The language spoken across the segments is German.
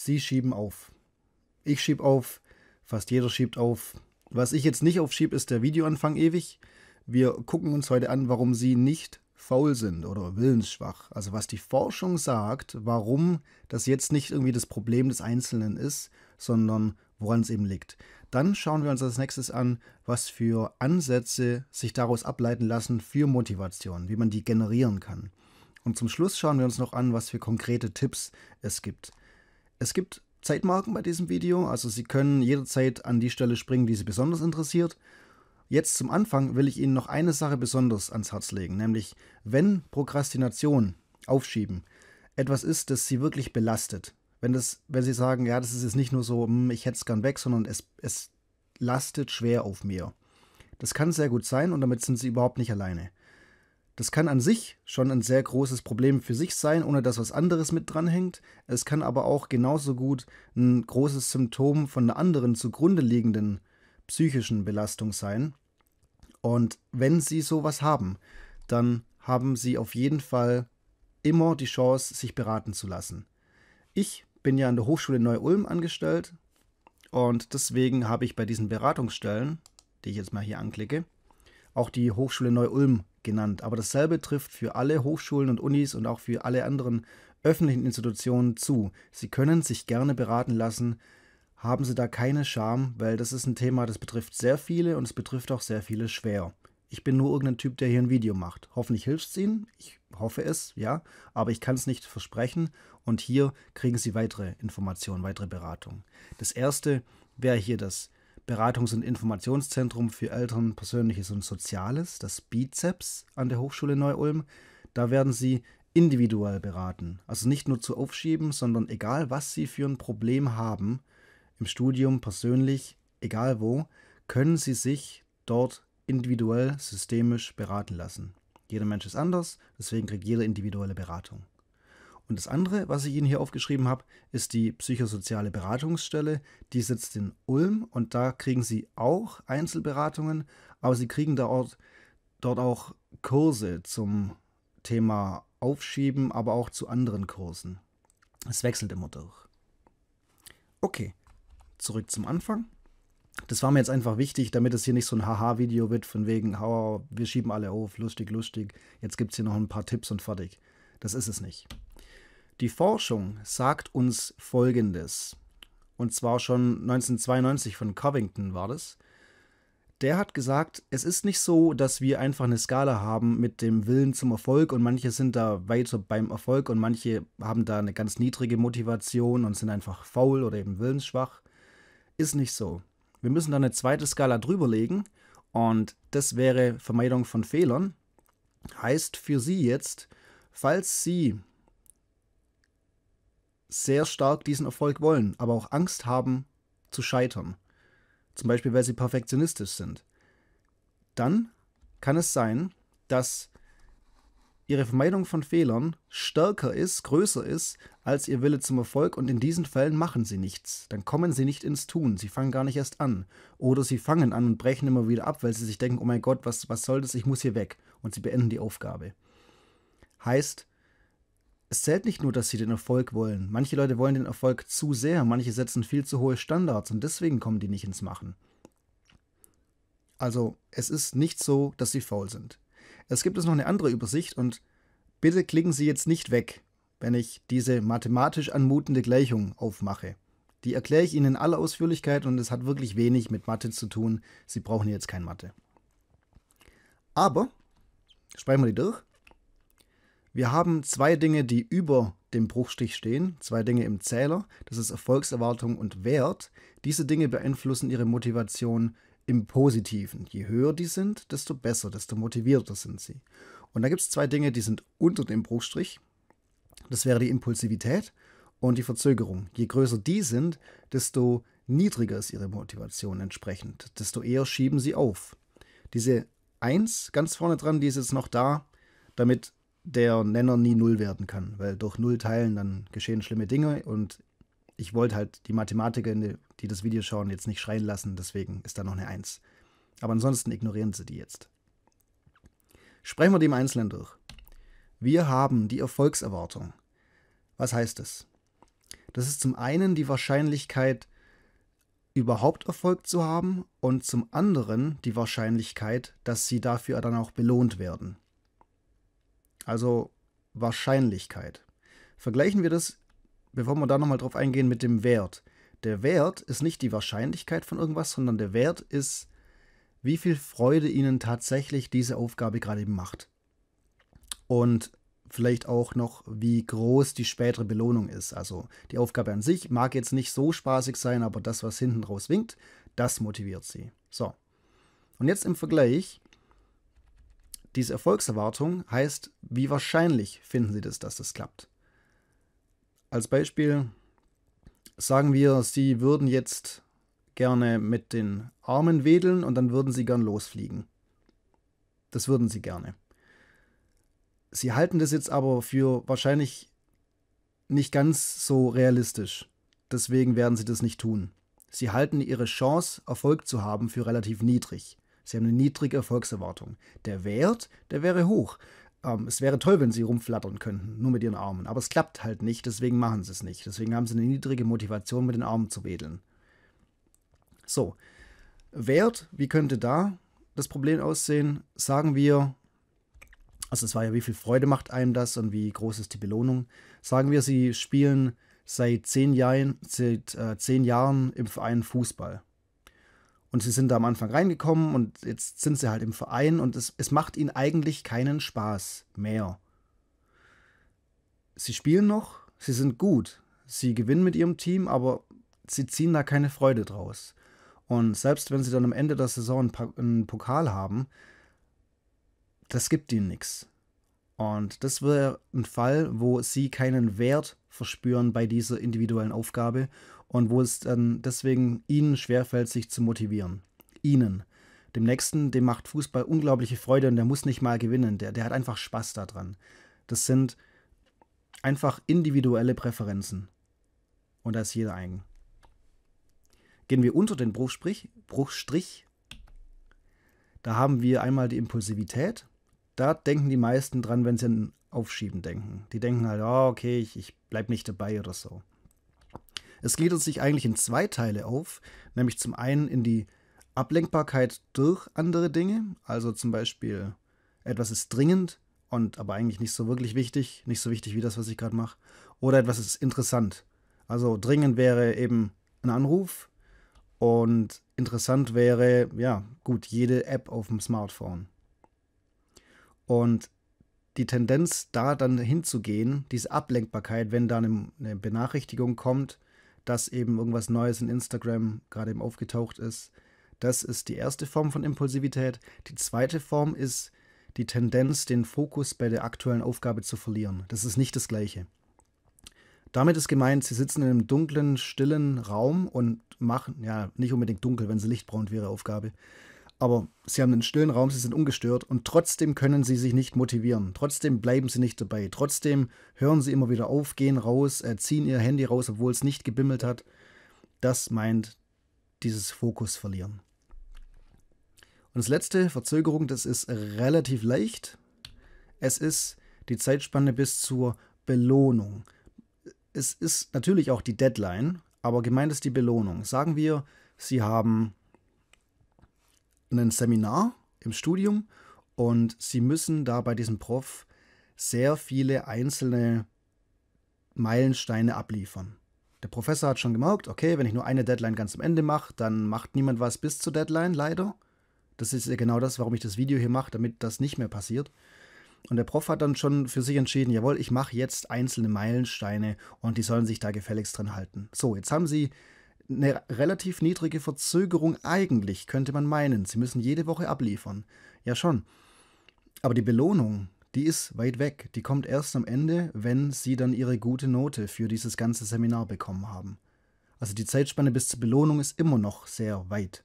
Sie schieben auf. Ich schieb auf, fast jeder schiebt auf. Was ich jetzt nicht aufschiebe, ist der Videoanfang ewig. Wir gucken uns heute an, warum Sie nicht faul sind oder willensschwach. Also was die Forschung sagt, warum das jetzt nicht irgendwie das Problem des Einzelnen ist, sondern woran es eben liegt. Dann schauen wir uns als nächstes an, was für Ansätze sich daraus ableiten lassen für Motivation, wie man die generieren kann. Und zum Schluss schauen wir uns noch an, was für konkrete Tipps es gibt. Es gibt Zeitmarken bei diesem Video, also Sie können jederzeit an die Stelle springen, die Sie besonders interessiert. Jetzt zum Anfang will ich Ihnen noch eine Sache besonders ans Herz legen, nämlich wenn Prokrastination, Aufschieben, etwas ist, das Sie wirklich belastet, wenn, das, wenn Sie sagen, ja, das ist jetzt nicht nur so, hm, ich hätte es gern weg, sondern es, es lastet schwer auf mir. Das kann sehr gut sein und damit sind Sie überhaupt nicht alleine. Das kann an sich schon ein sehr großes Problem für sich sein, ohne dass was anderes mit dranhängt. Es kann aber auch genauso gut ein großes Symptom von einer anderen zugrunde liegenden psychischen Belastung sein. Und wenn Sie sowas haben, dann haben Sie auf jeden Fall immer die Chance, sich beraten zu lassen. Ich bin ja an der Hochschule Neu-Ulm angestellt und deswegen habe ich bei diesen Beratungsstellen, die ich jetzt mal hier anklicke, auch die Hochschule Neu-Ulm genannt. Aber dasselbe trifft für alle Hochschulen und Unis und auch für alle anderen öffentlichen Institutionen zu. Sie können sich gerne beraten lassen. Haben Sie da keine Scham, weil das ist ein Thema, das betrifft sehr viele und es betrifft auch sehr viele schwer. Ich bin nur irgendein Typ, der hier ein Video macht. Hoffentlich hilft es Ihnen. Ich hoffe es, ja. Aber ich kann es nicht versprechen. Und hier kriegen Sie weitere Informationen, weitere Beratung. Das erste wäre hier das Beratungs- und Informationszentrum für Eltern, Persönliches und Soziales, das BIZEPS an der Hochschule Neu-Ulm. Da werden sie individuell beraten. Also nicht nur zu aufschieben, sondern egal, was sie für ein Problem haben, im Studium, persönlich, egal wo, können sie sich dort individuell, systemisch beraten lassen. Jeder Mensch ist anders, deswegen kriegt jeder individuelle Beratung. Und das andere, was ich Ihnen hier aufgeschrieben habe, ist die psychosoziale Beratungsstelle. Die sitzt in Ulm und da kriegen Sie auch Einzelberatungen, aber Sie kriegen dort, dort auch Kurse zum Thema Aufschieben, aber auch zu anderen Kursen. Es wechselt immer durch. Okay, zurück zum Anfang. Das war mir jetzt einfach wichtig, damit es hier nicht so ein Haha-Video wird von wegen, wir schieben alle auf, lustig, lustig, jetzt gibt es hier noch ein paar Tipps und fertig. Das ist es nicht. Die Forschung sagt uns Folgendes, und zwar schon 1992 von Covington war das. Der hat gesagt, es ist nicht so, dass wir einfach eine Skala haben mit dem Willen zum Erfolg und manche sind da weiter beim Erfolg und manche haben da eine ganz niedrige Motivation und sind einfach faul oder eben willensschwach. Ist nicht so. Wir müssen da eine zweite Skala drüber legen und das wäre Vermeidung von Fehlern. Heißt für Sie jetzt, falls Sie sehr stark diesen Erfolg wollen, aber auch Angst haben zu scheitern. Zum Beispiel, weil sie perfektionistisch sind. Dann kann es sein, dass ihre Vermeidung von Fehlern stärker ist, größer ist, als ihr Wille zum Erfolg und in diesen Fällen machen sie nichts. Dann kommen sie nicht ins Tun, sie fangen gar nicht erst an. Oder sie fangen an und brechen immer wieder ab, weil sie sich denken, oh mein Gott, was, was soll das, ich muss hier weg. Und sie beenden die Aufgabe. Heißt, es zählt nicht nur, dass sie den Erfolg wollen. Manche Leute wollen den Erfolg zu sehr, manche setzen viel zu hohe Standards und deswegen kommen die nicht ins Machen. Also, es ist nicht so, dass sie faul sind. Es gibt es noch eine andere Übersicht und bitte klicken Sie jetzt nicht weg, wenn ich diese mathematisch anmutende Gleichung aufmache. Die erkläre ich Ihnen in aller Ausführlichkeit und es hat wirklich wenig mit Mathe zu tun. Sie brauchen jetzt kein Mathe. Aber, sprechen wir die durch. Wir haben zwei Dinge, die über dem Bruchstich stehen, zwei Dinge im Zähler, das ist Erfolgserwartung und Wert. Diese Dinge beeinflussen ihre Motivation im Positiven. Je höher die sind, desto besser, desto motivierter sind sie. Und da gibt es zwei Dinge, die sind unter dem Bruchstrich. Das wäre die Impulsivität und die Verzögerung. Je größer die sind, desto niedriger ist ihre Motivation entsprechend, desto eher schieben sie auf. Diese 1 ganz vorne dran, die ist jetzt noch da, damit der Nenner nie null werden kann, weil durch null teilen dann geschehen schlimme Dinge und ich wollte halt die Mathematiker, die das Video schauen, jetzt nicht schreien lassen, deswegen ist da noch eine Eins. Aber ansonsten ignorieren sie die jetzt. Sprechen wir die im Einzelnen durch. Wir haben die Erfolgserwartung. Was heißt das? Das ist zum einen die Wahrscheinlichkeit, überhaupt Erfolg zu haben und zum anderen die Wahrscheinlichkeit, dass sie dafür dann auch belohnt werden also Wahrscheinlichkeit. Vergleichen wir das, bevor wir da nochmal drauf eingehen, mit dem Wert. Der Wert ist nicht die Wahrscheinlichkeit von irgendwas, sondern der Wert ist, wie viel Freude Ihnen tatsächlich diese Aufgabe gerade eben macht. Und vielleicht auch noch, wie groß die spätere Belohnung ist. Also die Aufgabe an sich mag jetzt nicht so spaßig sein, aber das, was hinten raus winkt, das motiviert sie. So. Und jetzt im Vergleich diese Erfolgserwartung heißt, wie wahrscheinlich finden Sie das, dass das klappt? Als Beispiel sagen wir, Sie würden jetzt gerne mit den Armen wedeln und dann würden Sie gern losfliegen. Das würden Sie gerne. Sie halten das jetzt aber für wahrscheinlich nicht ganz so realistisch. Deswegen werden Sie das nicht tun. Sie halten Ihre Chance, Erfolg zu haben, für relativ niedrig. Sie haben eine niedrige Erfolgserwartung. Der Wert, der wäre hoch. Ähm, es wäre toll, wenn sie rumflattern könnten, nur mit ihren Armen. Aber es klappt halt nicht, deswegen machen sie es nicht. Deswegen haben sie eine niedrige Motivation, mit den Armen zu wedeln. So, Wert, wie könnte da das Problem aussehen? Sagen wir, also es war ja, wie viel Freude macht einem das und wie groß ist die Belohnung. Sagen wir, sie spielen seit zehn Jahren, seit, äh, zehn Jahren im Verein Fußball. Und sie sind da am Anfang reingekommen und jetzt sind sie halt im Verein und es, es macht ihnen eigentlich keinen Spaß mehr. Sie spielen noch, sie sind gut, sie gewinnen mit ihrem Team, aber sie ziehen da keine Freude draus. Und selbst wenn sie dann am Ende der Saison einen Pokal haben, das gibt ihnen nichts. Und das wäre ein Fall, wo sie keinen Wert verspüren bei dieser individuellen Aufgabe und wo es dann deswegen ihnen schwerfällt, sich zu motivieren. Ihnen. Dem Nächsten, dem macht Fußball unglaubliche Freude und der muss nicht mal gewinnen, der, der hat einfach Spaß daran. Das sind einfach individuelle Präferenzen. Und da ist jeder eigen. Gehen wir unter den Bruchstrich, Bruchstrich. Da haben wir einmal die Impulsivität. Da denken die meisten dran, wenn sie an Aufschieben denken. Die denken halt, oh, okay, ich, ich bleib nicht dabei oder so. Es gliedert sich eigentlich in zwei Teile auf, nämlich zum einen in die Ablenkbarkeit durch andere Dinge, also zum Beispiel etwas ist dringend und aber eigentlich nicht so wirklich wichtig, nicht so wichtig wie das, was ich gerade mache, oder etwas ist interessant. Also dringend wäre eben ein Anruf und interessant wäre, ja, gut, jede App auf dem Smartphone. Und die Tendenz, da dann hinzugehen, diese Ablenkbarkeit, wenn da eine Benachrichtigung kommt, dass eben irgendwas Neues in Instagram gerade eben aufgetaucht ist. Das ist die erste Form von Impulsivität. Die zweite Form ist die Tendenz, den Fokus bei der aktuellen Aufgabe zu verlieren. Das ist nicht das gleiche. Damit ist gemeint, sie sitzen in einem dunklen, stillen Raum und machen, ja, nicht unbedingt dunkel, wenn sie lichtbraun wäre, Aufgabe aber sie haben einen stillen Raum, sie sind ungestört und trotzdem können sie sich nicht motivieren. Trotzdem bleiben sie nicht dabei. Trotzdem hören sie immer wieder auf, gehen raus, äh, ziehen ihr Handy raus, obwohl es nicht gebimmelt hat. Das meint dieses Fokus verlieren. Und das letzte, Verzögerung, das ist relativ leicht. Es ist die Zeitspanne bis zur Belohnung. Es ist natürlich auch die Deadline, aber gemeint ist die Belohnung. Sagen wir, Sie haben ein Seminar im Studium und sie müssen da bei diesem Prof sehr viele einzelne Meilensteine abliefern. Der Professor hat schon gemerkt, okay, wenn ich nur eine Deadline ganz am Ende mache, dann macht niemand was bis zur Deadline, leider. Das ist ja genau das, warum ich das Video hier mache, damit das nicht mehr passiert. Und der Prof hat dann schon für sich entschieden, jawohl, ich mache jetzt einzelne Meilensteine und die sollen sich da gefälligst dran halten. So, jetzt haben sie eine relativ niedrige Verzögerung eigentlich, könnte man meinen. Sie müssen jede Woche abliefern. Ja schon. Aber die Belohnung, die ist weit weg. Die kommt erst am Ende, wenn Sie dann Ihre gute Note für dieses ganze Seminar bekommen haben. Also die Zeitspanne bis zur Belohnung ist immer noch sehr weit.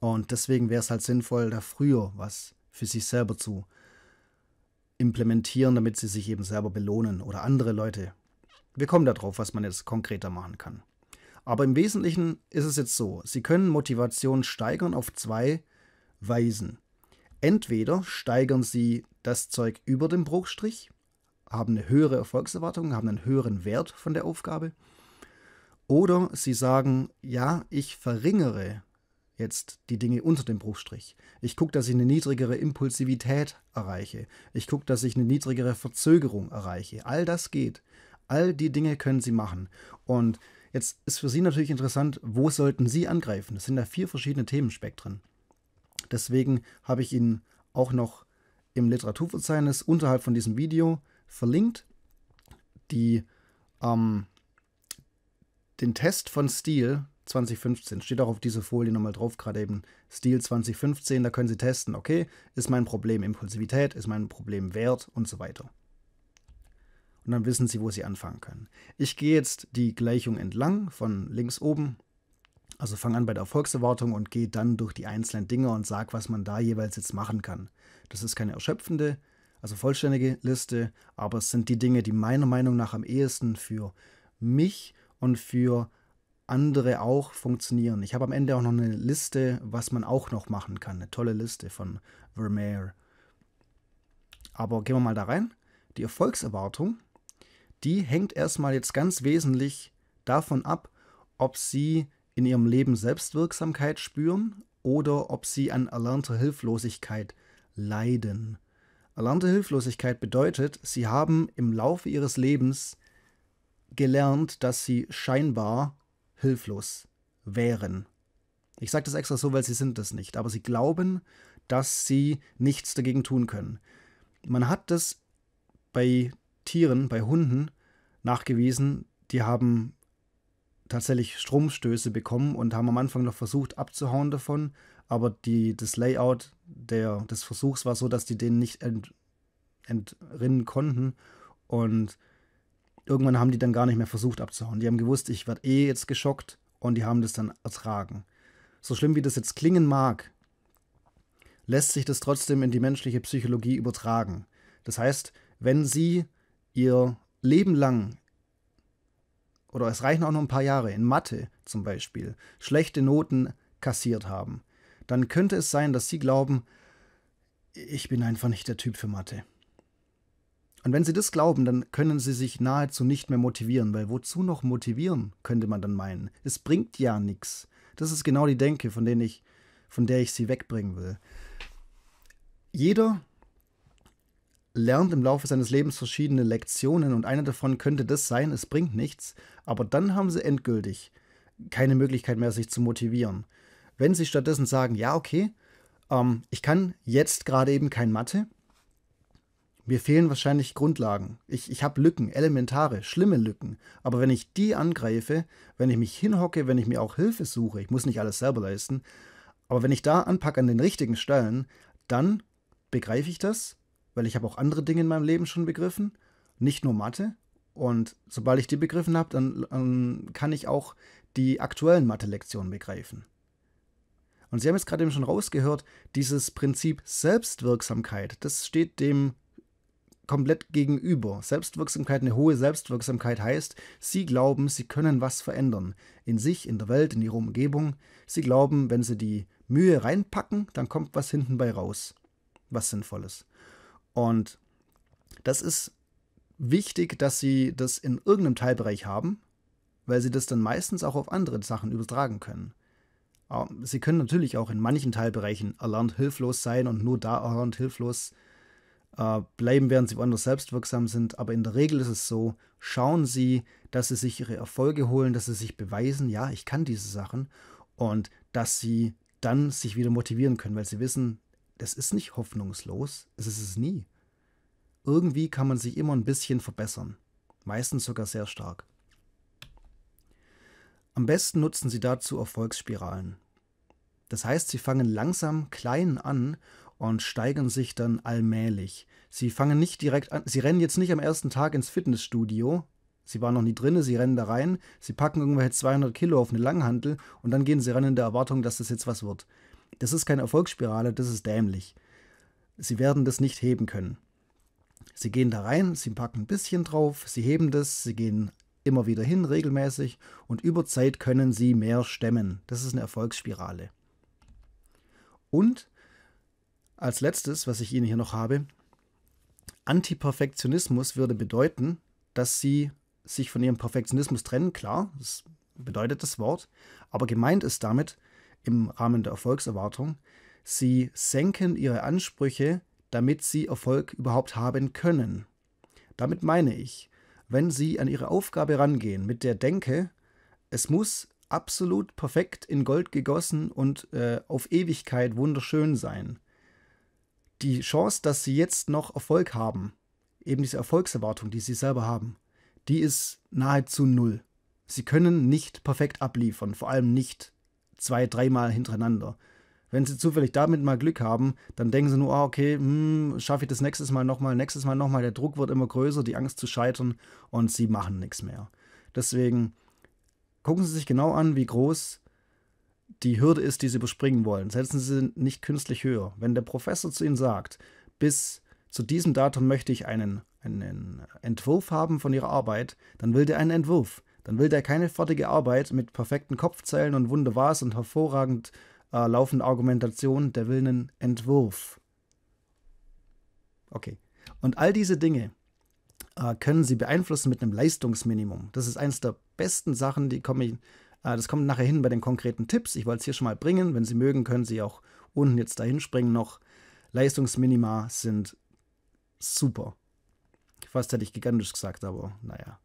Und deswegen wäre es halt sinnvoll, da früher was für sich selber zu implementieren, damit sie sich eben selber belohnen oder andere Leute. Wir kommen darauf, was man jetzt konkreter machen kann. Aber im Wesentlichen ist es jetzt so, Sie können Motivation steigern auf zwei Weisen. Entweder steigern Sie das Zeug über dem Bruchstrich, haben eine höhere Erfolgserwartung, haben einen höheren Wert von der Aufgabe. Oder Sie sagen, ja, ich verringere jetzt die Dinge unter dem Bruchstrich. Ich gucke, dass ich eine niedrigere Impulsivität erreiche. Ich gucke, dass ich eine niedrigere Verzögerung erreiche. All das geht. All die Dinge können Sie machen. Und Jetzt ist für Sie natürlich interessant, wo sollten Sie angreifen? Das sind ja vier verschiedene Themenspektren. Deswegen habe ich Ihnen auch noch im Literaturverzeichnis unterhalb von diesem Video verlinkt die, ähm, den Test von Stil 2015. Steht auch auf dieser Folie nochmal drauf, gerade eben Stil 2015. Da können Sie testen, okay, ist mein Problem Impulsivität, ist mein Problem Wert und so weiter und dann wissen Sie, wo Sie anfangen können. Ich gehe jetzt die Gleichung entlang von links oben, also fange an bei der Erfolgserwartung und gehe dann durch die einzelnen Dinge und sage, was man da jeweils jetzt machen kann. Das ist keine erschöpfende, also vollständige Liste, aber es sind die Dinge, die meiner Meinung nach am ehesten für mich und für andere auch funktionieren. Ich habe am Ende auch noch eine Liste, was man auch noch machen kann. Eine tolle Liste von Vermeer. Aber gehen wir mal da rein. Die Erfolgserwartung die hängt erstmal jetzt ganz wesentlich davon ab, ob sie in ihrem Leben Selbstwirksamkeit spüren oder ob sie an erlernter Hilflosigkeit leiden. Erlernte Hilflosigkeit bedeutet, sie haben im Laufe ihres Lebens gelernt, dass sie scheinbar hilflos wären. Ich sage das extra so, weil sie sind das nicht, aber sie glauben, dass sie nichts dagegen tun können. Man hat das bei Tieren, bei Hunden nachgewiesen, die haben tatsächlich Stromstöße bekommen und haben am Anfang noch versucht abzuhauen davon, aber die, das Layout der, des Versuchs war so, dass die denen nicht ent, entrinnen konnten und irgendwann haben die dann gar nicht mehr versucht abzuhauen. Die haben gewusst, ich werde eh jetzt geschockt und die haben das dann ertragen. So schlimm wie das jetzt klingen mag, lässt sich das trotzdem in die menschliche Psychologie übertragen. Das heißt, wenn sie ihr Leben lang oder es reichen auch noch ein paar Jahre in Mathe zum Beispiel schlechte Noten kassiert haben, dann könnte es sein, dass sie glauben, ich bin einfach nicht der Typ für Mathe. Und wenn sie das glauben, dann können sie sich nahezu nicht mehr motivieren, weil wozu noch motivieren, könnte man dann meinen. Es bringt ja nichts. Das ist genau die Denke, von, denen ich, von der ich sie wegbringen will. Jeder lernt im Laufe seines Lebens verschiedene Lektionen und eine davon könnte das sein, es bringt nichts, aber dann haben sie endgültig keine Möglichkeit mehr, sich zu motivieren. Wenn sie stattdessen sagen, ja, okay, ähm, ich kann jetzt gerade eben kein Mathe, mir fehlen wahrscheinlich Grundlagen. Ich, ich habe Lücken, elementare, schlimme Lücken. Aber wenn ich die angreife, wenn ich mich hinhocke, wenn ich mir auch Hilfe suche, ich muss nicht alles selber leisten, aber wenn ich da anpacke an den richtigen Stellen, dann begreife ich das weil ich habe auch andere Dinge in meinem Leben schon begriffen, nicht nur Mathe. Und sobald ich die begriffen habe, dann, dann ähm, kann ich auch die aktuellen Mathe-Lektionen begreifen. Und Sie haben es gerade eben schon rausgehört, dieses Prinzip Selbstwirksamkeit, das steht dem komplett gegenüber. Selbstwirksamkeit, eine hohe Selbstwirksamkeit heißt, Sie glauben, Sie können was verändern. In sich, in der Welt, in Ihrer Umgebung. Sie glauben, wenn Sie die Mühe reinpacken, dann kommt was hinten bei raus. Was Sinnvolles. Und das ist wichtig, dass sie das in irgendeinem Teilbereich haben, weil sie das dann meistens auch auf andere Sachen übertragen können. Ähm, sie können natürlich auch in manchen Teilbereichen erlernt hilflos sein und nur da erlernt hilflos äh, bleiben, während sie woanders selbstwirksam sind. Aber in der Regel ist es so, schauen Sie, dass Sie sich Ihre Erfolge holen, dass Sie sich beweisen, ja, ich kann diese Sachen und dass Sie dann sich wieder motivieren können, weil Sie wissen, das ist nicht hoffnungslos, es ist es nie. Irgendwie kann man sich immer ein bisschen verbessern, meistens sogar sehr stark. Am besten nutzen Sie dazu Erfolgsspiralen. Das heißt, Sie fangen langsam klein an und steigern sich dann allmählich. Sie fangen nicht direkt an, Sie rennen jetzt nicht am ersten Tag ins Fitnessstudio, Sie waren noch nie drin, Sie rennen da rein, Sie packen irgendwelche 200 Kilo auf eine Langhantel und dann gehen Sie ran in der Erwartung, dass das jetzt was wird. Das ist keine Erfolgsspirale, das ist dämlich. Sie werden das nicht heben können. Sie gehen da rein, sie packen ein bisschen drauf, sie heben das, sie gehen immer wieder hin regelmäßig und über Zeit können sie mehr stemmen. Das ist eine Erfolgsspirale. Und als letztes, was ich Ihnen hier noch habe, Antiperfektionismus würde bedeuten, dass Sie sich von Ihrem Perfektionismus trennen, klar, das bedeutet das Wort, aber gemeint ist damit, im Rahmen der Erfolgserwartung. Sie senken ihre Ansprüche, damit sie Erfolg überhaupt haben können. Damit meine ich, wenn sie an ihre Aufgabe rangehen mit der Denke, es muss absolut perfekt in Gold gegossen und äh, auf Ewigkeit wunderschön sein. Die Chance, dass sie jetzt noch Erfolg haben, eben diese Erfolgserwartung, die sie selber haben, die ist nahezu null. Sie können nicht perfekt abliefern, vor allem nicht zwei, dreimal hintereinander. Wenn sie zufällig damit mal Glück haben, dann denken sie nur, ah, okay, hm, schaffe ich das nächstes Mal nochmal, nächstes Mal nochmal. Der Druck wird immer größer, die Angst zu scheitern und sie machen nichts mehr. Deswegen gucken Sie sich genau an, wie groß die Hürde ist, die Sie überspringen wollen. Setzen Sie nicht künstlich höher. Wenn der Professor zu Ihnen sagt, bis zu diesem Datum möchte ich einen, einen Entwurf haben von Ihrer Arbeit, dann will der einen Entwurf dann will der keine fertige Arbeit mit perfekten Kopfzeilen und wunderbar's und hervorragend äh, laufende Argumentation, der will einen Entwurf. Okay. Und all diese Dinge äh, können Sie beeinflussen mit einem Leistungsminimum. Das ist eines der besten Sachen, die kommen. Äh, das kommt nachher hin bei den konkreten Tipps. Ich wollte es hier schon mal bringen. Wenn Sie mögen, können Sie auch unten jetzt dahin springen noch. Leistungsminima sind super. Fast hätte ich gigantisch gesagt, aber naja.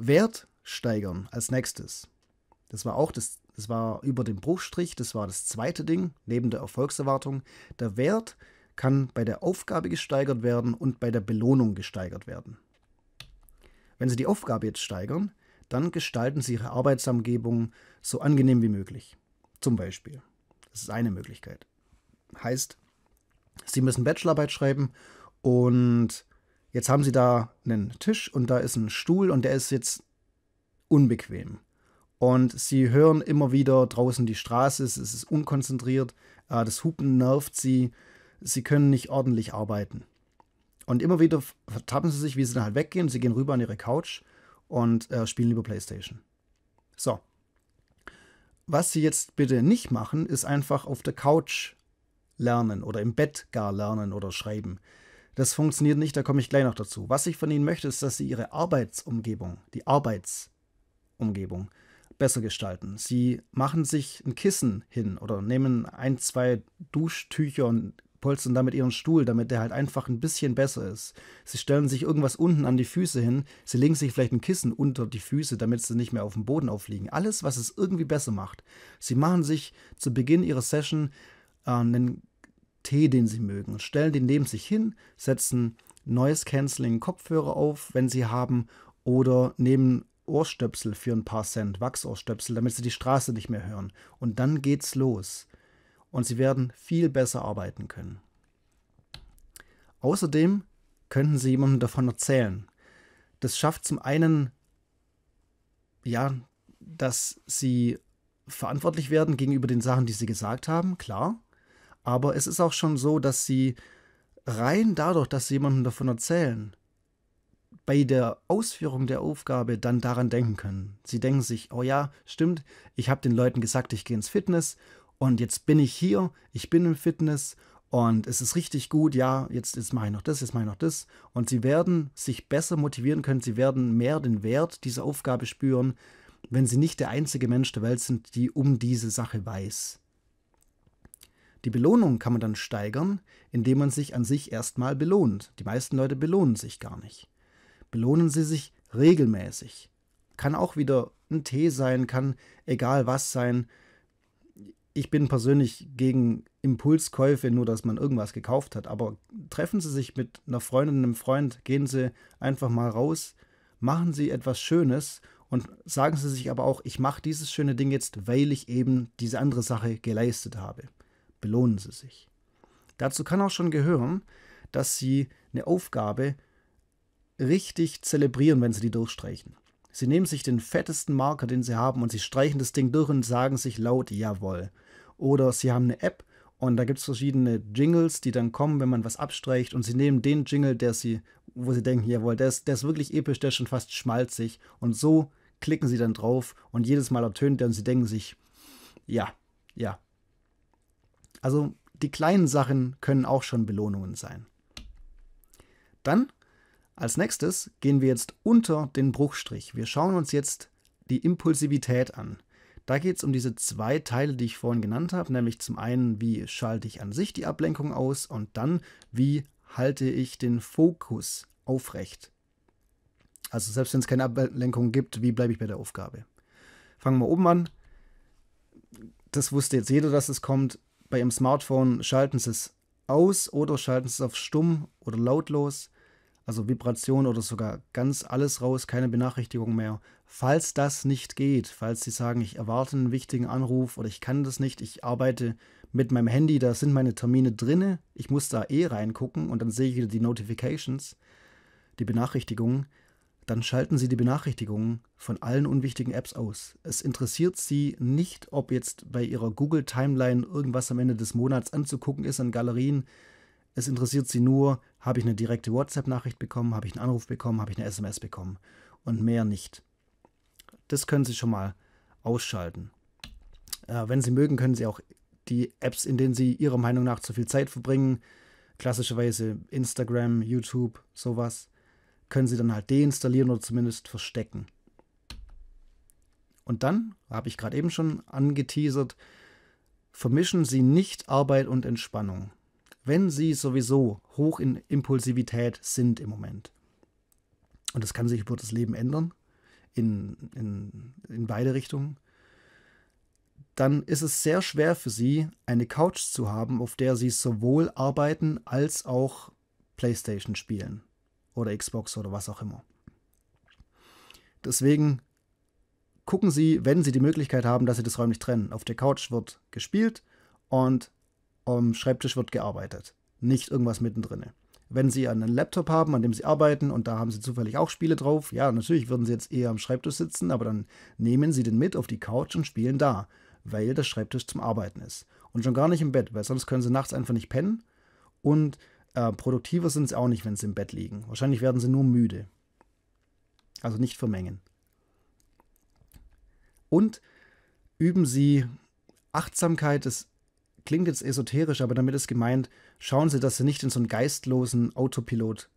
Wert steigern als nächstes. Das war auch das, das war über dem Bruchstrich, das war das zweite Ding, neben der Erfolgserwartung. Der Wert kann bei der Aufgabe gesteigert werden und bei der Belohnung gesteigert werden. Wenn Sie die Aufgabe jetzt steigern, dann gestalten Sie Ihre Arbeitsumgebung so angenehm wie möglich. Zum Beispiel. Das ist eine Möglichkeit. Heißt, Sie müssen Bachelorarbeit schreiben und Jetzt haben sie da einen Tisch und da ist ein Stuhl und der ist jetzt unbequem. Und sie hören immer wieder draußen die Straße, es ist unkonzentriert, äh, das Hupen nervt sie, sie können nicht ordentlich arbeiten. Und immer wieder vertappen sie sich, wie sie dann halt weggehen, sie gehen rüber an ihre Couch und äh, spielen lieber Playstation. So. Was sie jetzt bitte nicht machen, ist einfach auf der Couch lernen oder im Bett gar lernen oder schreiben. Das funktioniert nicht, da komme ich gleich noch dazu. Was ich von Ihnen möchte, ist, dass Sie Ihre Arbeitsumgebung, die Arbeitsumgebung, besser gestalten. Sie machen sich ein Kissen hin oder nehmen ein, zwei Duschtücher und polstern damit ihren Stuhl, damit der halt einfach ein bisschen besser ist. Sie stellen sich irgendwas unten an die Füße hin, sie legen sich vielleicht ein Kissen unter die Füße, damit sie nicht mehr auf dem Boden aufliegen. Alles, was es irgendwie besser macht. Sie machen sich zu Beginn ihrer Session äh, einen Tee, den sie mögen, und stellen den neben sich hin, setzen Noise Canceling Kopfhörer auf, wenn sie haben, oder nehmen Ohrstöpsel für ein paar Cent, Wachsohrstöpsel, damit sie die Straße nicht mehr hören. Und dann geht's los. Und sie werden viel besser arbeiten können. Außerdem könnten sie jemandem davon erzählen. Das schafft zum einen, ja, dass sie verantwortlich werden gegenüber den Sachen, die sie gesagt haben, klar. Aber es ist auch schon so, dass sie rein dadurch, dass sie jemandem davon erzählen, bei der Ausführung der Aufgabe dann daran denken können. Sie denken sich, oh ja, stimmt, ich habe den Leuten gesagt, ich gehe ins Fitness und jetzt bin ich hier, ich bin im Fitness und es ist richtig gut, ja, jetzt, jetzt mache ich noch das, jetzt mache ich noch das. Und sie werden sich besser motivieren können, sie werden mehr den Wert dieser Aufgabe spüren, wenn sie nicht der einzige Mensch der Welt sind, die um diese Sache weiß. Die Belohnung kann man dann steigern, indem man sich an sich erstmal belohnt. Die meisten Leute belohnen sich gar nicht. Belohnen sie sich regelmäßig. Kann auch wieder ein Tee sein, kann egal was sein. Ich bin persönlich gegen Impulskäufe, nur dass man irgendwas gekauft hat. Aber treffen Sie sich mit einer Freundin, einem Freund, gehen Sie einfach mal raus, machen Sie etwas Schönes und sagen Sie sich aber auch, ich mache dieses schöne Ding jetzt, weil ich eben diese andere Sache geleistet habe belohnen sie sich. Dazu kann auch schon gehören, dass sie eine Aufgabe richtig zelebrieren, wenn sie die durchstreichen. Sie nehmen sich den fettesten Marker, den sie haben, und sie streichen das Ding durch und sagen sich laut Jawohl. Oder sie haben eine App und da gibt es verschiedene Jingles, die dann kommen, wenn man was abstreicht und sie nehmen den Jingle, der sie, wo sie denken, jawohl, der ist, der ist wirklich episch, der ist schon fast schmalzig. Und so klicken sie dann drauf und jedes Mal ertönt der und sie denken sich, ja, ja, also die kleinen Sachen können auch schon Belohnungen sein. Dann, als nächstes, gehen wir jetzt unter den Bruchstrich. Wir schauen uns jetzt die Impulsivität an. Da geht es um diese zwei Teile, die ich vorhin genannt habe, nämlich zum einen, wie schalte ich an sich die Ablenkung aus und dann, wie halte ich den Fokus aufrecht. Also selbst wenn es keine Ablenkung gibt, wie bleibe ich bei der Aufgabe? Fangen wir oben an. Das wusste jetzt jeder, dass es kommt bei Ihrem Smartphone schalten Sie es aus oder schalten Sie es auf stumm oder lautlos, also Vibration oder sogar ganz alles raus, keine Benachrichtigung mehr. Falls das nicht geht, falls Sie sagen, ich erwarte einen wichtigen Anruf oder ich kann das nicht, ich arbeite mit meinem Handy, da sind meine Termine drinne, ich muss da eh reingucken und dann sehe ich wieder die Notifications, die Benachrichtigungen, dann schalten Sie die Benachrichtigungen von allen unwichtigen Apps aus. Es interessiert Sie nicht, ob jetzt bei Ihrer Google Timeline irgendwas am Ende des Monats anzugucken ist an Galerien. Es interessiert Sie nur, habe ich eine direkte WhatsApp-Nachricht bekommen, habe ich einen Anruf bekommen, habe ich eine SMS bekommen und mehr nicht. Das können Sie schon mal ausschalten. Äh, wenn Sie mögen, können Sie auch die Apps, in denen Sie Ihrer Meinung nach zu viel Zeit verbringen, klassischerweise Instagram, YouTube, sowas, können sie dann halt deinstallieren oder zumindest verstecken. Und dann, habe ich gerade eben schon angeteasert, vermischen Sie nicht Arbeit und Entspannung, wenn Sie sowieso hoch in Impulsivität sind im Moment. Und das kann sich über das Leben ändern, in, in, in beide Richtungen. Dann ist es sehr schwer für Sie, eine Couch zu haben, auf der Sie sowohl arbeiten als auch Playstation spielen oder Xbox oder was auch immer. Deswegen gucken Sie, wenn Sie die Möglichkeit haben, dass Sie das räumlich trennen. Auf der Couch wird gespielt und am Schreibtisch wird gearbeitet. Nicht irgendwas mittendrin. Wenn Sie einen Laptop haben, an dem Sie arbeiten und da haben Sie zufällig auch Spiele drauf, ja, natürlich würden Sie jetzt eher am Schreibtisch sitzen, aber dann nehmen Sie den mit auf die Couch und spielen da, weil der Schreibtisch zum Arbeiten ist. Und schon gar nicht im Bett, weil sonst können Sie nachts einfach nicht pennen und äh, produktiver sind sie auch nicht, wenn sie im Bett liegen. Wahrscheinlich werden sie nur müde. Also nicht vermengen. Und üben sie Achtsamkeit, das klingt jetzt esoterisch, aber damit ist gemeint, schauen sie, dass sie nicht in so einen geistlosen Autopilot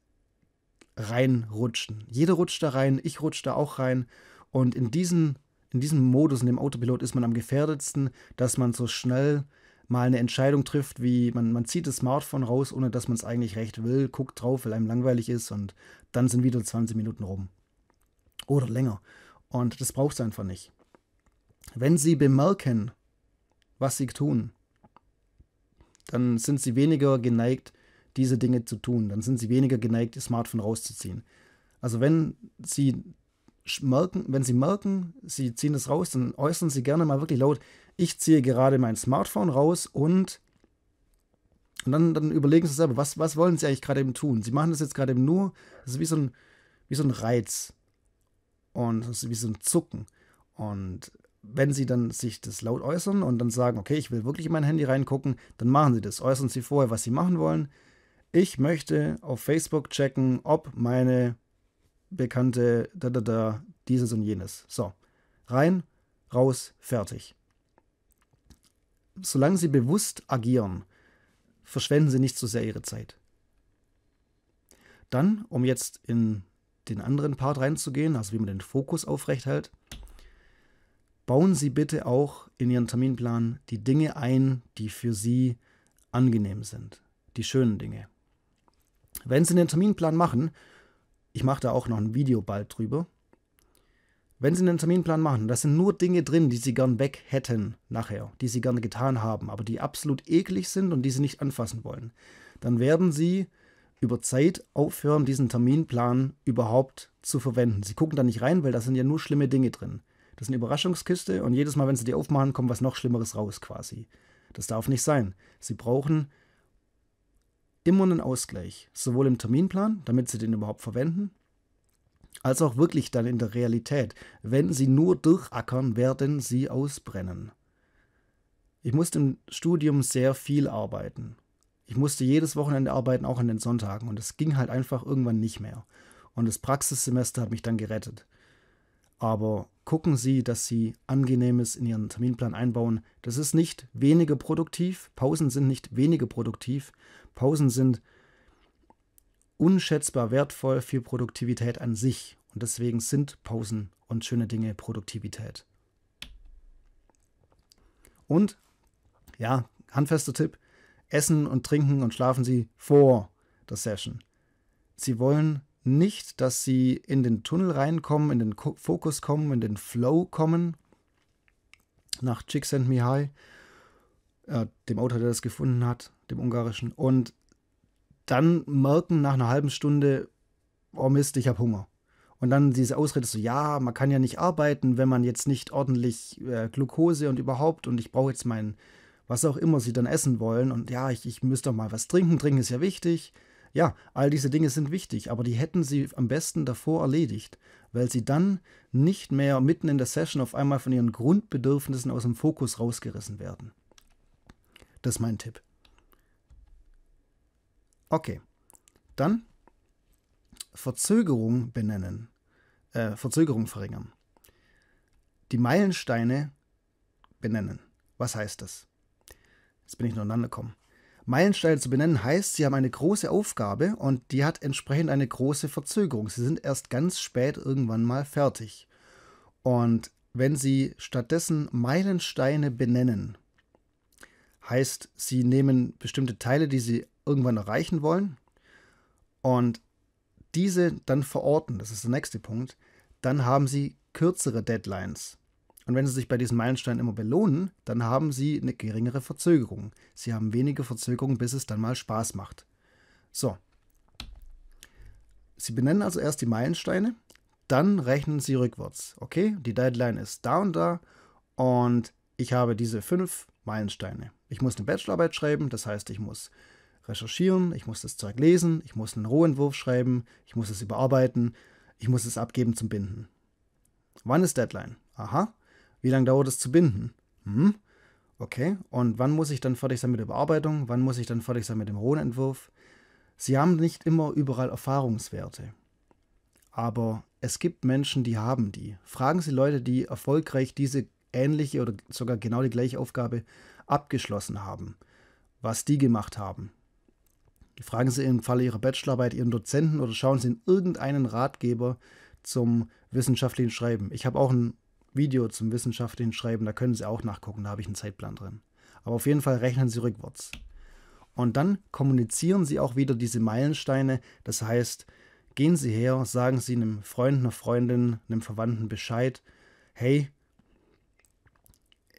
reinrutschen. Jeder rutscht da rein, ich rutsche da auch rein. Und in diesen in diesem Modus, in dem Autopilot, ist man am gefährdetsten, dass man so schnell mal eine Entscheidung trifft, wie man, man zieht das Smartphone raus, ohne dass man es eigentlich recht will, guckt drauf, weil einem langweilig ist und dann sind wieder 20 Minuten rum. Oder länger. Und das braucht es einfach nicht. Wenn Sie bemerken, was Sie tun, dann sind Sie weniger geneigt, diese Dinge zu tun. Dann sind Sie weniger geneigt, Ihr Smartphone rauszuziehen. Also wenn Sie merken, wenn Sie merken, Sie ziehen das raus, dann äußern Sie gerne mal wirklich laut, ich ziehe gerade mein Smartphone raus und, und dann, dann überlegen sie selber, was, was wollen sie eigentlich gerade eben tun? Sie machen das jetzt gerade eben nur, das ist wie so ein, wie so ein Reiz und das ist wie so ein Zucken. Und wenn sie dann sich das laut äußern und dann sagen, okay, ich will wirklich in mein Handy reingucken, dann machen sie das. Äußern sie vorher, was sie machen wollen. Ich möchte auf Facebook checken, ob meine Bekannte da da da dieses und jenes. So, rein, raus, fertig solange sie bewusst agieren, verschwenden sie nicht so sehr ihre Zeit. Dann, um jetzt in den anderen Part reinzugehen, also wie man den Fokus aufrecht hält, bauen Sie bitte auch in Ihren Terminplan die Dinge ein, die für Sie angenehm sind, die schönen Dinge. Wenn Sie einen Terminplan machen, ich mache da auch noch ein Video bald drüber, wenn sie einen Terminplan machen, da sind nur Dinge drin, die sie gern weg hätten nachher, die sie gerne getan haben, aber die absolut eklig sind und die sie nicht anfassen wollen, dann werden sie über Zeit aufhören, diesen Terminplan überhaupt zu verwenden. Sie gucken da nicht rein, weil da sind ja nur schlimme Dinge drin. Das ist eine Überraschungskiste und jedes Mal, wenn sie die aufmachen, kommt was noch Schlimmeres raus quasi. Das darf nicht sein. Sie brauchen immer einen Ausgleich, sowohl im Terminplan, damit sie den überhaupt verwenden, als auch wirklich dann in der Realität. Wenn sie nur durchackern, werden sie ausbrennen. Ich musste im Studium sehr viel arbeiten. Ich musste jedes Wochenende arbeiten, auch an den Sonntagen. Und es ging halt einfach irgendwann nicht mehr. Und das Praxissemester hat mich dann gerettet. Aber gucken Sie, dass Sie Angenehmes in Ihren Terminplan einbauen. Das ist nicht weniger produktiv. Pausen sind nicht weniger produktiv. Pausen sind unschätzbar wertvoll für Produktivität an sich. Und deswegen sind Pausen und schöne Dinge Produktivität. Und, ja, handfester Tipp, essen und trinken und schlafen Sie vor der Session. Sie wollen nicht, dass Sie in den Tunnel reinkommen, in den Fokus kommen, in den Flow kommen. Nach Chicks Csikszentmihalyi, äh, dem Autor, der das gefunden hat, dem Ungarischen. Und dann merken nach einer halben Stunde, oh Mist, ich habe Hunger. Und dann diese Ausrede so, ja, man kann ja nicht arbeiten, wenn man jetzt nicht ordentlich äh, Glukose und überhaupt und ich brauche jetzt meinen, was auch immer sie dann essen wollen und ja, ich, ich müsste doch mal was trinken, trinken ist ja wichtig. Ja, all diese Dinge sind wichtig, aber die hätten sie am besten davor erledigt, weil sie dann nicht mehr mitten in der Session auf einmal von ihren Grundbedürfnissen aus dem Fokus rausgerissen werden. Das ist mein Tipp. Okay, dann Verzögerung benennen, äh, Verzögerung verringern. Die Meilensteine benennen. Was heißt das? Jetzt bin ich durcheinander gekommen. Meilensteine zu benennen heißt, sie haben eine große Aufgabe und die hat entsprechend eine große Verzögerung. Sie sind erst ganz spät irgendwann mal fertig. Und wenn sie stattdessen Meilensteine benennen, heißt, sie nehmen bestimmte Teile, die sie irgendwann erreichen wollen und diese dann verorten, das ist der nächste Punkt, dann haben sie kürzere Deadlines. Und wenn sie sich bei diesen Meilensteinen immer belohnen, dann haben sie eine geringere Verzögerung. Sie haben weniger Verzögerung, bis es dann mal Spaß macht. So. Sie benennen also erst die Meilensteine, dann rechnen sie rückwärts. Okay, die Deadline ist da und da und ich habe diese fünf Meilensteine. Ich muss eine Bachelorarbeit schreiben, das heißt, ich muss recherchieren, ich muss das Zeug lesen, ich muss einen Rohentwurf schreiben, ich muss es überarbeiten, ich muss es abgeben zum Binden. Wann ist Deadline? Aha. Wie lange dauert es zu binden? Hm. Okay. Und wann muss ich dann fertig sein mit der Bearbeitung? Wann muss ich dann fertig sein mit dem Rohentwurf? Sie haben nicht immer überall Erfahrungswerte. Aber es gibt Menschen, die haben die. Fragen Sie Leute, die erfolgreich diese ähnliche oder sogar genau die gleiche Aufgabe abgeschlossen haben, was die gemacht haben. Fragen Sie im Falle Ihrer Bachelorarbeit Ihren Dozenten oder schauen Sie in irgendeinen Ratgeber zum wissenschaftlichen Schreiben. Ich habe auch ein Video zum wissenschaftlichen Schreiben, da können Sie auch nachgucken, da habe ich einen Zeitplan drin. Aber auf jeden Fall rechnen Sie rückwärts. Und dann kommunizieren Sie auch wieder diese Meilensteine. Das heißt, gehen Sie her, sagen Sie einem Freund, einer Freundin, einem Verwandten Bescheid, hey,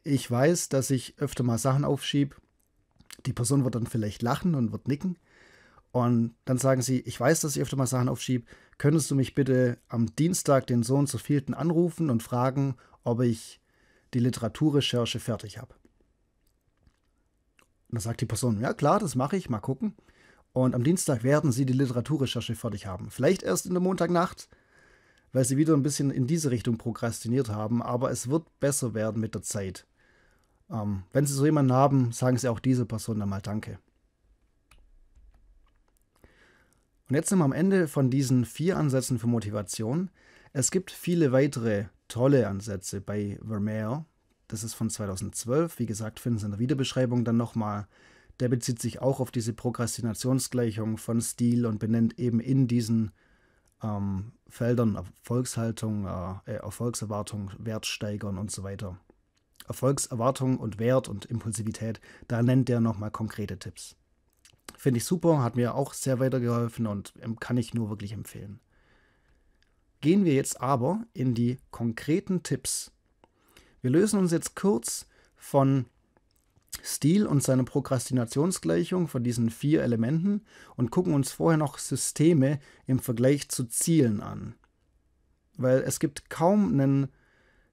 ich weiß, dass ich öfter mal Sachen aufschiebe. Die Person wird dann vielleicht lachen und wird nicken. Und dann sagen sie, ich weiß, dass ich öfter mal Sachen aufschiebe. Könntest du mich bitte am Dienstag, den Sohn zu vierten, anrufen und fragen, ob ich die Literaturrecherche fertig habe? Und dann sagt die Person, ja klar, das mache ich, mal gucken. Und am Dienstag werden sie die Literaturrecherche fertig haben. Vielleicht erst in der Montagnacht, weil sie wieder ein bisschen in diese Richtung prokrastiniert haben, aber es wird besser werden mit der Zeit. Ähm, wenn sie so jemanden haben, sagen sie auch dieser Person dann mal Danke. Und jetzt sind wir am Ende von diesen vier Ansätzen für Motivation. Es gibt viele weitere tolle Ansätze bei Vermeer. Das ist von 2012. Wie gesagt, finden Sie in der Wiederbeschreibung dann nochmal. Der bezieht sich auch auf diese Prokrastinationsgleichung von Stil und benennt eben in diesen ähm, Feldern Erfolgshaltung, äh, äh Erfolgserwartung, Wert steigern und so weiter. Erfolgserwartung und Wert und Impulsivität, da nennt er nochmal konkrete Tipps. Finde ich super, hat mir auch sehr weitergeholfen und ähm, kann ich nur wirklich empfehlen. Gehen wir jetzt aber in die konkreten Tipps. Wir lösen uns jetzt kurz von Stil und seiner Prokrastinationsgleichung, von diesen vier Elementen und gucken uns vorher noch Systeme im Vergleich zu Zielen an. Weil es gibt kaum einen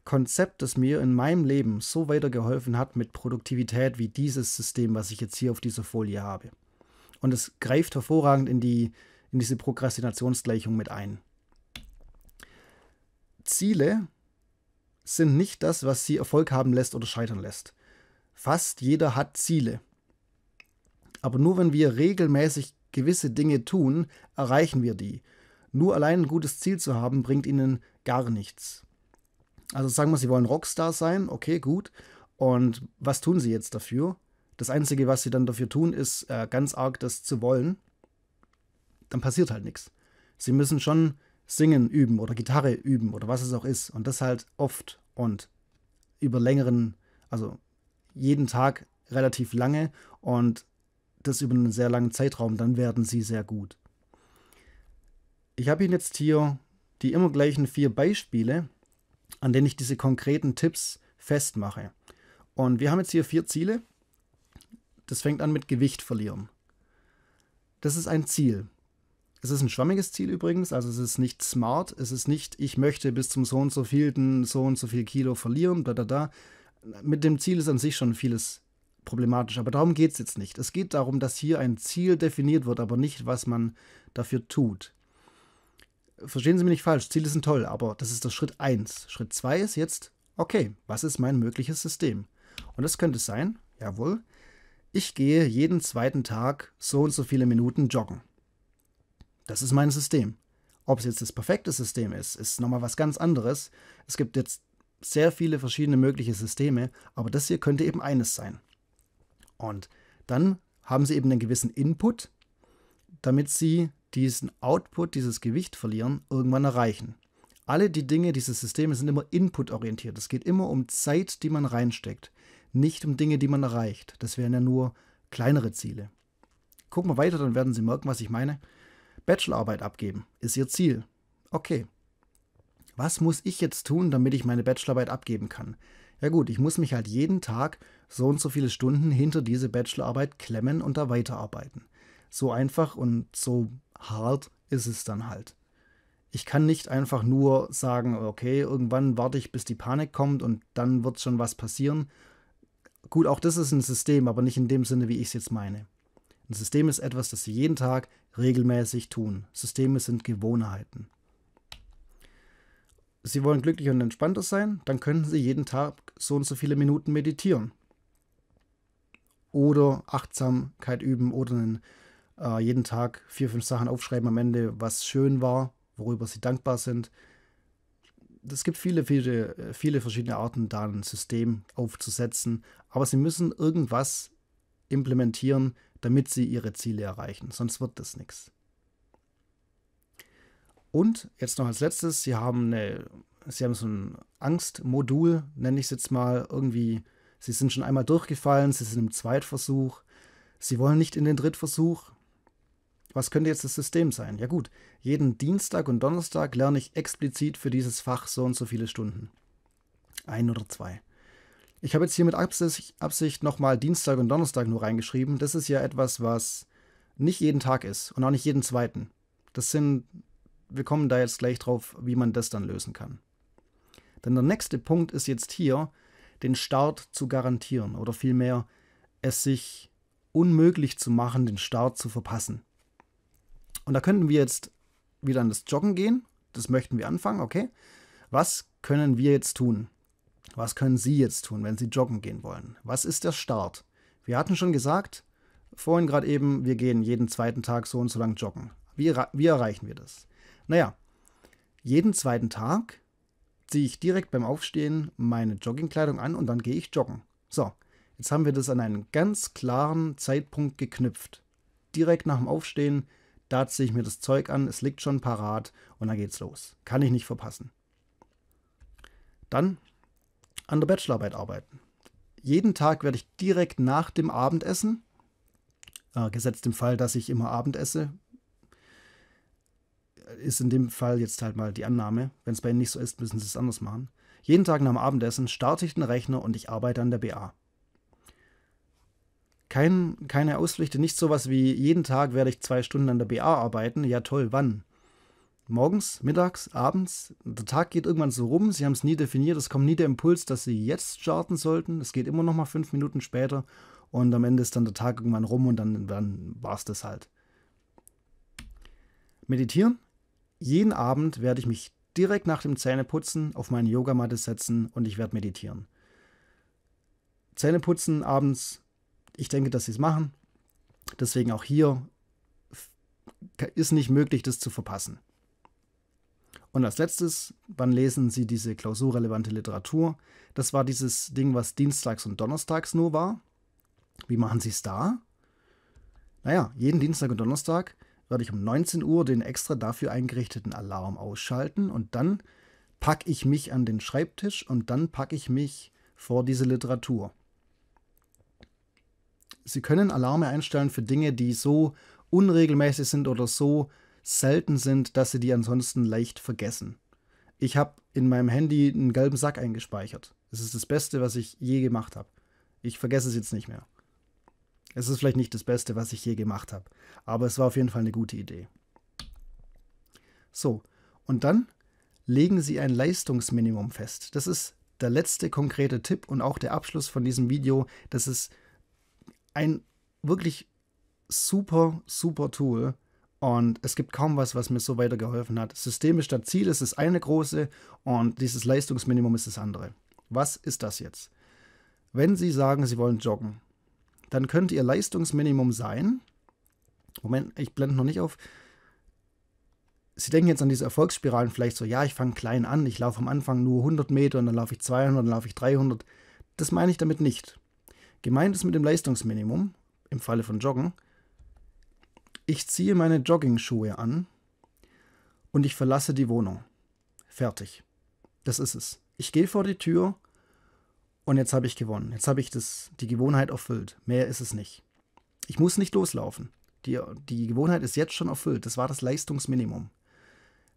Konzept, das mir in meinem Leben so weitergeholfen hat mit Produktivität wie dieses System, was ich jetzt hier auf dieser Folie habe. Und es greift hervorragend in, die, in diese Prokrastinationsgleichung mit ein. Ziele sind nicht das, was sie Erfolg haben lässt oder scheitern lässt. Fast jeder hat Ziele. Aber nur wenn wir regelmäßig gewisse Dinge tun, erreichen wir die. Nur allein ein gutes Ziel zu haben, bringt ihnen gar nichts. Also sagen wir, sie wollen Rockstar sein, okay, gut. Und was tun sie jetzt dafür? Das Einzige, was sie dann dafür tun, ist äh, ganz arg das zu wollen. Dann passiert halt nichts. Sie müssen schon singen üben oder Gitarre üben oder was es auch ist. Und das halt oft und über längeren, also jeden Tag relativ lange und das über einen sehr langen Zeitraum, dann werden sie sehr gut. Ich habe Ihnen jetzt hier die immer gleichen vier Beispiele, an denen ich diese konkreten Tipps festmache. Und wir haben jetzt hier vier Ziele das fängt an mit Gewicht verlieren. Das ist ein Ziel. Es ist ein schwammiges Ziel übrigens, also es ist nicht smart, es ist nicht, ich möchte bis zum so und so vielten so und so viel Kilo verlieren, da da da. Mit dem Ziel ist an sich schon vieles problematisch, aber darum geht es jetzt nicht. Es geht darum, dass hier ein Ziel definiert wird, aber nicht, was man dafür tut. Verstehen Sie mich nicht falsch, Ziele sind toll, aber das ist der Schritt 1. Schritt 2 ist jetzt, okay, was ist mein mögliches System? Und das könnte sein, jawohl, ich gehe jeden zweiten Tag so und so viele Minuten joggen. Das ist mein System. Ob es jetzt das perfekte System ist, ist nochmal was ganz anderes. Es gibt jetzt sehr viele verschiedene mögliche Systeme, aber das hier könnte eben eines sein. Und dann haben sie eben einen gewissen Input, damit sie diesen Output, dieses Gewicht verlieren, irgendwann erreichen. Alle die Dinge, diese Systeme sind immer inputorientiert. Es geht immer um Zeit, die man reinsteckt nicht um Dinge, die man erreicht. Das wären ja nur kleinere Ziele. Gucken wir weiter, dann werden Sie merken, was ich meine. Bachelorarbeit abgeben ist Ihr Ziel. Okay. Was muss ich jetzt tun, damit ich meine Bachelorarbeit abgeben kann? Ja gut, ich muss mich halt jeden Tag so und so viele Stunden hinter diese Bachelorarbeit klemmen und da weiterarbeiten. So einfach und so hart ist es dann halt. Ich kann nicht einfach nur sagen, okay, irgendwann warte ich, bis die Panik kommt und dann wird schon was passieren Gut, auch das ist ein System, aber nicht in dem Sinne, wie ich es jetzt meine. Ein System ist etwas, das Sie jeden Tag regelmäßig tun. Systeme sind Gewohnheiten. Sie wollen glücklich und entspannter sein, dann können Sie jeden Tag so und so viele Minuten meditieren. Oder Achtsamkeit üben oder einen, äh, jeden Tag vier, fünf Sachen aufschreiben am Ende, was schön war, worüber Sie dankbar sind. Es gibt viele, viele, äh, viele verschiedene Arten, da ein System aufzusetzen, aber sie müssen irgendwas implementieren, damit sie ihre Ziele erreichen, sonst wird das nichts. Und jetzt noch als letztes, sie haben eine, sie haben so ein Angstmodul, nenne ich es jetzt mal, irgendwie, sie sind schon einmal durchgefallen, sie sind im Zweitversuch, sie wollen nicht in den Drittversuch. Was könnte jetzt das System sein? Ja gut, jeden Dienstag und Donnerstag lerne ich explizit für dieses Fach so und so viele Stunden. Ein oder zwei. Ich habe jetzt hier mit Absicht, Absicht nochmal Dienstag und Donnerstag nur reingeschrieben. Das ist ja etwas, was nicht jeden Tag ist und auch nicht jeden zweiten. Das sind, wir kommen da jetzt gleich drauf, wie man das dann lösen kann. Denn der nächste Punkt ist jetzt hier, den Start zu garantieren oder vielmehr es sich unmöglich zu machen, den Start zu verpassen. Und da könnten wir jetzt wieder an das Joggen gehen. Das möchten wir anfangen, okay? Was können wir jetzt tun? Was können Sie jetzt tun, wenn Sie joggen gehen wollen? Was ist der Start? Wir hatten schon gesagt, vorhin gerade eben, wir gehen jeden zweiten Tag so und so lang joggen. Wie, wie erreichen wir das? Naja, jeden zweiten Tag ziehe ich direkt beim Aufstehen meine Joggingkleidung an und dann gehe ich joggen. So, jetzt haben wir das an einen ganz klaren Zeitpunkt geknüpft. Direkt nach dem Aufstehen, da ziehe ich mir das Zeug an, es liegt schon parat und dann geht's los. Kann ich nicht verpassen. Dann an der Bachelorarbeit arbeiten. Jeden Tag werde ich direkt nach dem Abendessen, äh, gesetzt im Fall, dass ich immer Abend esse, ist in dem Fall jetzt halt mal die Annahme. Wenn es bei Ihnen nicht so ist, müssen Sie es anders machen. Jeden Tag nach dem Abendessen starte ich den Rechner und ich arbeite an der BA. Kein, keine Ausflüchte, nicht sowas wie jeden Tag werde ich zwei Stunden an der BA arbeiten. Ja toll, wann? morgens, mittags, abends. Der Tag geht irgendwann so rum, sie haben es nie definiert, es kommt nie der Impuls, dass sie jetzt starten sollten. Es geht immer noch mal fünf Minuten später und am Ende ist dann der Tag irgendwann rum und dann, dann war es das halt. Meditieren. Jeden Abend werde ich mich direkt nach dem Zähneputzen auf meine Yogamatte setzen und ich werde meditieren. Zähneputzen abends, ich denke, dass sie es machen. Deswegen auch hier ist nicht möglich, das zu verpassen. Und als letztes, wann lesen Sie diese klausurrelevante Literatur? Das war dieses Ding, was dienstags und donnerstags nur war. Wie machen Sie es da? Naja, jeden Dienstag und Donnerstag werde ich um 19 Uhr den extra dafür eingerichteten Alarm ausschalten und dann packe ich mich an den Schreibtisch und dann packe ich mich vor diese Literatur. Sie können Alarme einstellen für Dinge, die so unregelmäßig sind oder so selten sind, dass sie die ansonsten leicht vergessen. Ich habe in meinem Handy einen gelben Sack eingespeichert. Es ist das Beste, was ich je gemacht habe. Ich vergesse es jetzt nicht mehr. Es ist vielleicht nicht das Beste, was ich je gemacht habe, aber es war auf jeden Fall eine gute Idee. So, und dann legen Sie ein Leistungsminimum fest. Das ist der letzte konkrete Tipp und auch der Abschluss von diesem Video. Das ist ein wirklich super, super Tool, und es gibt kaum was, was mir so weitergeholfen hat. Systemisch statt Ziel ist das eine große und dieses Leistungsminimum ist das andere. Was ist das jetzt? Wenn Sie sagen, Sie wollen joggen, dann könnte Ihr Leistungsminimum sein. Moment, ich blende noch nicht auf. Sie denken jetzt an diese Erfolgsspiralen vielleicht so, ja, ich fange klein an, ich laufe am Anfang nur 100 Meter und dann laufe ich 200, dann laufe ich 300. Das meine ich damit nicht. Gemeint ist mit dem Leistungsminimum, im Falle von Joggen, ich ziehe meine Joggingschuhe an und ich verlasse die Wohnung. Fertig. Das ist es. Ich gehe vor die Tür und jetzt habe ich gewonnen. Jetzt habe ich das, die Gewohnheit erfüllt. Mehr ist es nicht. Ich muss nicht loslaufen. Die, die Gewohnheit ist jetzt schon erfüllt. Das war das Leistungsminimum.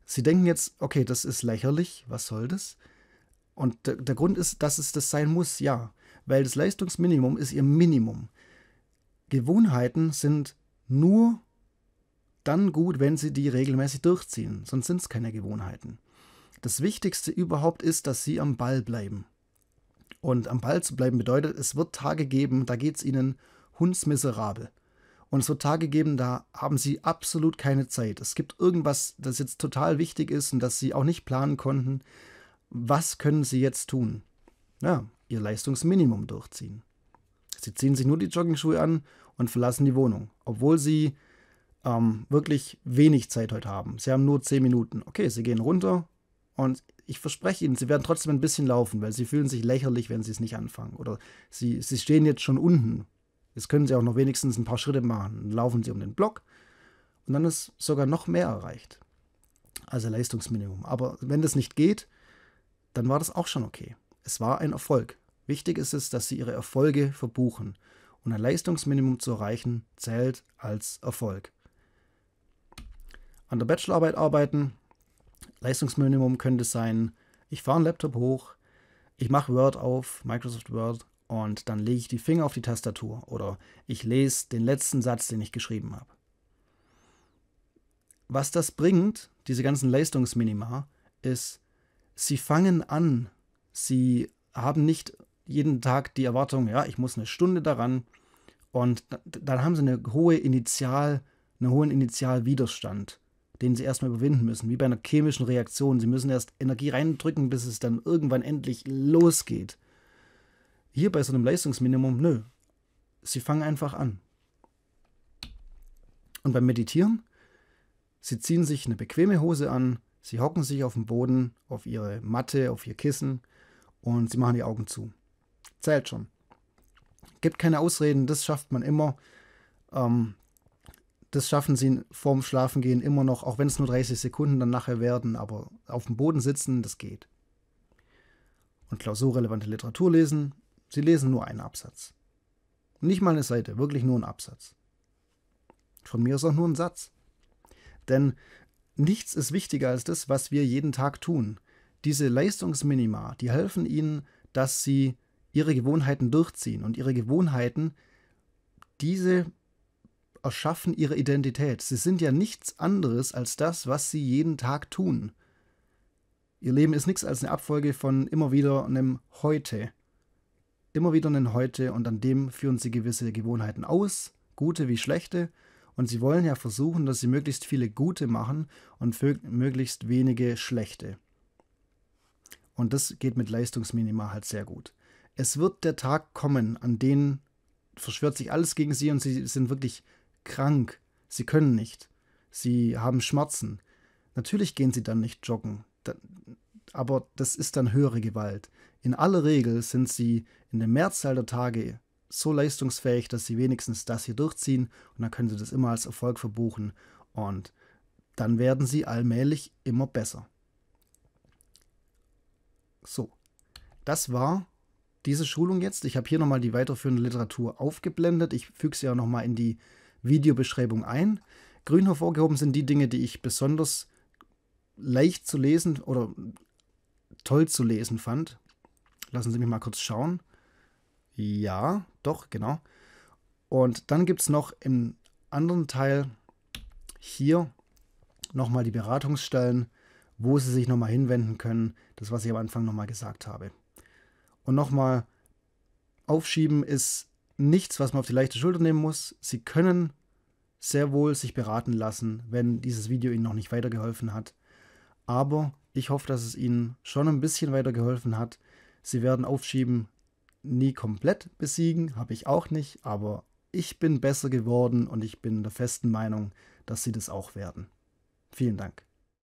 Sie denken jetzt, okay, das ist lächerlich, was soll das? Und der, der Grund ist, dass es das sein muss, ja. Weil das Leistungsminimum ist ihr Minimum. Gewohnheiten sind nur dann gut, wenn Sie die regelmäßig durchziehen, sonst sind es keine Gewohnheiten. Das Wichtigste überhaupt ist, dass Sie am Ball bleiben. Und am Ball zu bleiben bedeutet, es wird Tage geben, da geht es Ihnen hundsmiserabel. Und es wird Tage geben, da haben Sie absolut keine Zeit. Es gibt irgendwas, das jetzt total wichtig ist und das Sie auch nicht planen konnten. Was können Sie jetzt tun? Ja, Ihr Leistungsminimum durchziehen. Sie ziehen sich nur die Joggingschuhe an und verlassen die Wohnung, obwohl Sie ähm, wirklich wenig Zeit heute haben. Sie haben nur 10 Minuten. Okay, sie gehen runter und ich verspreche Ihnen, sie werden trotzdem ein bisschen laufen, weil sie fühlen sich lächerlich, wenn sie es nicht anfangen. Oder sie, sie stehen jetzt schon unten. Jetzt können sie auch noch wenigstens ein paar Schritte machen. Dann laufen sie um den Block und dann ist sogar noch mehr erreicht. Also Leistungsminimum. Aber wenn das nicht geht, dann war das auch schon okay. Es war ein Erfolg. Wichtig ist es, dass sie ihre Erfolge verbuchen. Und ein Leistungsminimum zu erreichen zählt als Erfolg an der Bachelorarbeit arbeiten. Leistungsminimum könnte sein, ich fahre einen Laptop hoch, ich mache Word auf, Microsoft Word, und dann lege ich die Finger auf die Tastatur oder ich lese den letzten Satz, den ich geschrieben habe. Was das bringt, diese ganzen Leistungsminima, ist, sie fangen an, sie haben nicht jeden Tag die Erwartung, ja, ich muss eine Stunde daran und dann haben sie eine hohe Initial, einen hohen Initialwiderstand den sie erstmal überwinden müssen, wie bei einer chemischen Reaktion. Sie müssen erst Energie reindrücken, bis es dann irgendwann endlich losgeht. Hier bei so einem Leistungsminimum, nö. Sie fangen einfach an. Und beim Meditieren, sie ziehen sich eine bequeme Hose an, sie hocken sich auf dem Boden, auf ihre Matte, auf ihr Kissen und sie machen die Augen zu. Zählt schon. Gibt keine Ausreden, das schafft man immer. Ähm, das schaffen sie vorm Schlafengehen immer noch, auch wenn es nur 30 Sekunden dann nachher werden, aber auf dem Boden sitzen, das geht. Und klausurrelevante Literatur lesen, sie lesen nur einen Absatz. Nicht mal eine Seite, wirklich nur einen Absatz. Von mir ist auch nur ein Satz. Denn nichts ist wichtiger als das, was wir jeden Tag tun. Diese Leistungsminima, die helfen ihnen, dass sie ihre Gewohnheiten durchziehen und ihre Gewohnheiten diese erschaffen ihre Identität. Sie sind ja nichts anderes als das, was sie jeden Tag tun. Ihr Leben ist nichts als eine Abfolge von immer wieder einem Heute. Immer wieder einem Heute und an dem führen sie gewisse Gewohnheiten aus, gute wie schlechte. Und sie wollen ja versuchen, dass sie möglichst viele gute machen und möglichst wenige schlechte. Und das geht mit Leistungsminima halt sehr gut. Es wird der Tag kommen, an dem verschwört sich alles gegen sie und sie sind wirklich krank, sie können nicht, sie haben Schmerzen. Natürlich gehen sie dann nicht joggen, aber das ist dann höhere Gewalt. In aller Regel sind sie in der Mehrzahl der Tage so leistungsfähig, dass sie wenigstens das hier durchziehen und dann können sie das immer als Erfolg verbuchen und dann werden sie allmählich immer besser. So, das war diese Schulung jetzt. Ich habe hier nochmal die weiterführende Literatur aufgeblendet. Ich füge sie auch nochmal in die Videobeschreibung ein. Grün hervorgehoben sind die Dinge, die ich besonders leicht zu lesen oder toll zu lesen fand. Lassen Sie mich mal kurz schauen. Ja, doch, genau. Und dann gibt es noch im anderen Teil hier nochmal die Beratungsstellen, wo Sie sich nochmal hinwenden können. Das, was ich am Anfang nochmal gesagt habe. Und nochmal aufschieben ist nichts, was man auf die leichte Schulter nehmen muss. Sie können sehr wohl sich beraten lassen, wenn dieses Video Ihnen noch nicht weitergeholfen hat. Aber ich hoffe, dass es Ihnen schon ein bisschen weitergeholfen hat. Sie werden Aufschieben nie komplett besiegen, habe ich auch nicht, aber ich bin besser geworden und ich bin der festen Meinung, dass Sie das auch werden. Vielen Dank.